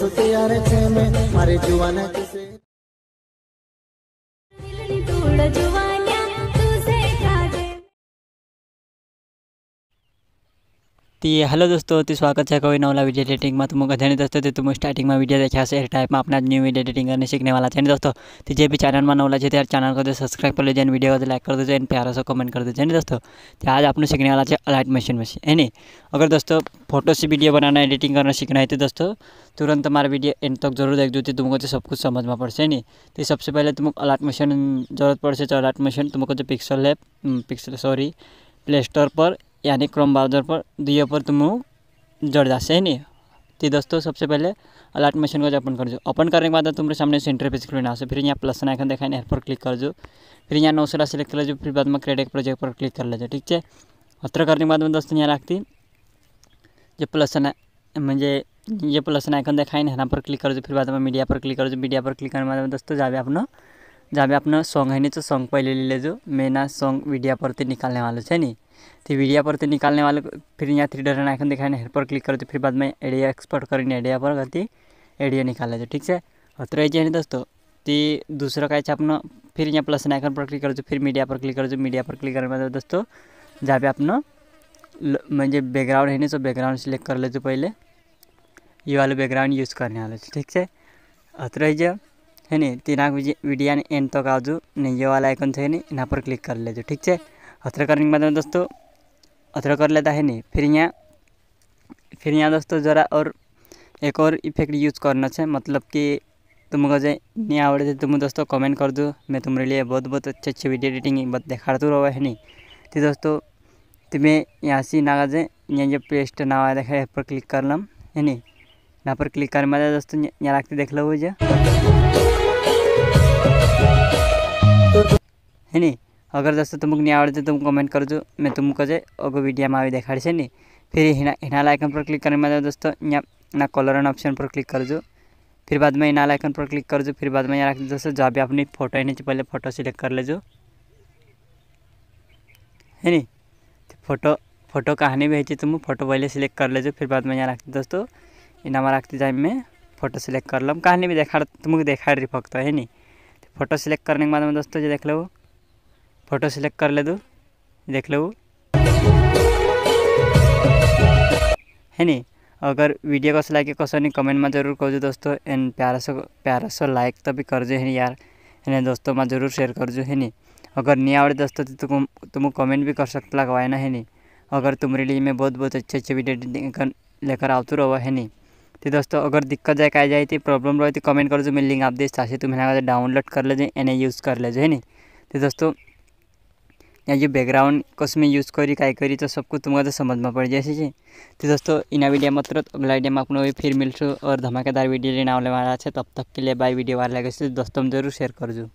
सुतिया रे छे में मारे जुवाना की ती हेलो તે હેલો દોસ્તો તે સ્વાગત છે કોઈ નવલા વિડીયો એડિટિંગમાં તમે બધા દોસ્તો તે તમે સ્ટાર્ટિંગમાં વિડીયો દેખ્યા હશે टाइप में अपना न्यू वीडियो एडिटिंग करने सीखने वाला है दोस्तों तो जे भी चैनल में नवला है तो चैनल को सब्सक्राइब कर लीजिए वीडियो को लाइक कर दीजिए प्यारा सा कमेंट कर दीजिए दोस्तों तो आज आपने सीखने वाला है अलाइट मशीन मशीन है नहीं अगर दोस्तों फोटो से वीडियो बनाना एडिटिंग करना सीखना है तो दोस्तों तुरंत हमारा वीडियो एंड तक जरूर देख दो तो तुमको सब कुछ समझ में पड़ से नहीं तो सबसे पहले तुमको अलाइट मशीन जरूरत पड़ से अलाइट मशीन तुमको जो पिक्सल है पिक्सल सॉरी प्ले स्टोर पर यानी क्रोम ब्राउज़र पर दिए पर तुम जड़ जा है नहीं तो दोस्तों सबसे पहले अलर्ट मशीन को जो ओपन कर जो ओपन करने के बाद तुम्हारे सामने सेंटर पे स्क्रीन आ फिर यहाँ प्लस ना आइकन दिखाई पर क्लिक कर जो फिर यहाँ सौ सिलेक्ट कर लो फिर बाद में क्रेडिट प्रोजेक्ट पर क्लिक कर लेजो ठीक है अत्र करने के बाद में दोस्तों यहाँ लगती जो प्लस ना मुझे ये प्लस आइकन देखा है ना पर क्लिक कर जो फिर बाद में मीडिया पर क्लिक कर जो मीडिया पर क्लिक करने के बाद दोस्तों जावे अपना जहाँ अपना सॉन्ग है नहीं तो सॉन्ग पहले ले लेजो मैं ना सॉन्ग मीडिया पर तो निकालने वाले है नहीं तो वीडिया पर तो निकालने वाले फिर यहाँ थ्री डर आइकन दिखाने हेल्प पर क्लिक करते तो फिर बाद में एडिया एक्सपर्ट करेंगे एडिया पर करती एडिया निकाल ठीक से और तो चाहिए दोस्तों ती तो दूसरा का अपना फिर यहाँ प्लस आइकन पर क्लिक करो तो फिर मीडिया पर क्लिक करो मीडिया पर क्लिक करने मतलब दोस्तों जहाँ पे अपना मे बैकग्राउंड है ना सो बैकग्राउंड सिलेक्ट कर लेते पहले ये वाले बैकग्राउंड यूज़ करने वाले ठीक से अतर जो है नहीं तीन वीडियो ने एंड तक आज नहीं ये वाला आइकन थे ना यहाँ पर क्लिक कर लेते ठीक है हथरा करने के बाद में दोस्तों हथरा कर लेता है नहीं फिर यहाँ फिर यहाँ दोस्तों ज़रा और एक और इफेक्ट यूज़ करना चाहिए मतलब कि तुमको जो नहीं आवड़े थे तुम दोस्तों कमेंट कर दो मैं तुम्हारे लिए बहुत बहुत अच्छे अच्छे वीडियो एडिटिंग दिखा तो रहा है नहीं तो दोस्तों तुम्हें यहाँ से नागा जाए यहाँ जो पेस्ट ना आया देखा पर क्लिक कर लम है नहीं यहाँ पर क्लिक करने बाद दोस्तों यहाँ रखते देख लो जो है नहीं अगर દોસ્તો તમને नहीं आवड़े तो तुम कमेंट करजो मैं तुमको તમને જે અગો में आई देखा नी फिर हिना हिनाल आइकन पर क्लिक करने में दोस्तों यहाँ ना कलर एंड ऑप्शन पर क्लिक कर जो फिर बाद में इनाल आइकन पर क्लिक कर जो फिर बाद में यहाँ रख दोस्तों जहाँ भी अपनी फ़ोटो है नीचे पहले फ़ोटो सिलेक्ट कर ले जो है नी फ़ोटो तो फ़ोटो कहानी भी है तुम फ़ोटो पहले सिलेक्ट कर ले जो फिर बाद में यहाँ रखते दोस्तों में रखते जाए मैं फ़ोटो सिलेक्ट कर लम कहानी भी देखा तुमको देखा रही फक्त है नी फोटो तो सिलेक्ट करने के बाद में दोस्तों जो देख लो फ़ोटो सिलेक्ट कर ले दो देख लो है नहीं अगर वीडियो कस लाग्यो कसो जरूर कहजु दोस्तों एंड प्यारा सो प्यारा सो लाइक तो भी गर्छु है यार दोस्तों में जरूर शेयर गर्छु है नी अगर नहीं आवड़े दोस्तों तो तुम तुम कमेंट भी कर सकते लगवाए ना है नी अगर तुम्हारे लिए मैं बहुत बहुत अच्छे अच्छे वीडियो लेकर आतू तो रहो है नी तो दोस्तों अगर दिक्कत जाए क्या जाए तो प्रॉब्लम रहे तो कमेंट कर जो मैं लिंक आप दे चाहिए तुम्हें डाउनलोड कर ले जाए एने यूज़ कर ले जाए है नी तो दोस्तों या जो બેકગ્રાઉન્ડ કશું યુઝ કરી करी तो તો સબકું तुम्हारा तो समझ में पड़ जाए तो दोस्तों इना वीडियो मत तुरंत अगला वीडियो में आपको फिर मिलसूँ और धमाकेदार वीडियो लेने आने वाला है तब तक के लिए बाय वीडियो वाला लगे दोस्तों में जरूर शेयर करजो